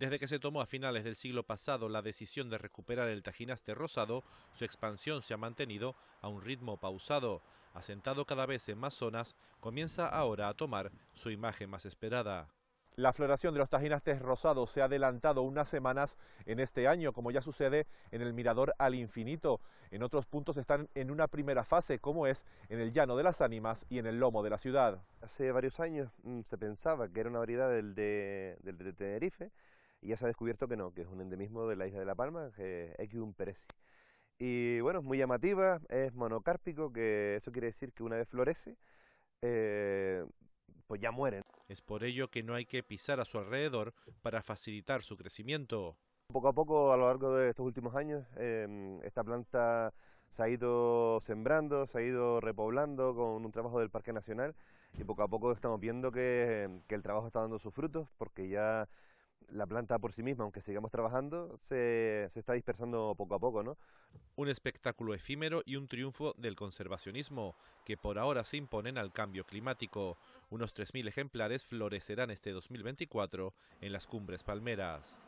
Desde que se tomó a finales del siglo pasado la decisión de recuperar el tajinaste rosado, su expansión se ha mantenido a un ritmo pausado. Asentado cada vez en más zonas, comienza ahora a tomar su imagen más esperada. La floración de los tajinastes rosados se ha adelantado unas semanas en este año, como ya sucede en el Mirador al Infinito. En otros puntos están en una primera fase, como es en el Llano de las Ánimas y en el Lomo de la ciudad. Hace varios años mm, se pensaba que era una variedad del de, del de Tenerife, y ya se ha descubierto que no, que es un endemismo de la isla de La Palma, que es Equium peresi. Y bueno, es muy llamativa, es monocárpico, que eso quiere decir que una vez florece, eh, pues ya mueren. Es por ello que no hay que pisar a su alrededor para facilitar su crecimiento. Poco a poco, a lo largo de estos últimos años, em, esta planta se ha ido sembrando, se ha ido repoblando con un trabajo del Parque Nacional y poco a poco estamos viendo que, que el trabajo está dando sus frutos porque ya la planta por sí misma, aunque sigamos trabajando, se, está dispersando poco a poco. ¿no? Un espectáculo efímero y un triunfo del conservacionismo, que por ahora se imponen al cambio climático. Unos 3.000 ejemplares florecerán este 2024 en las cumbres palmeras.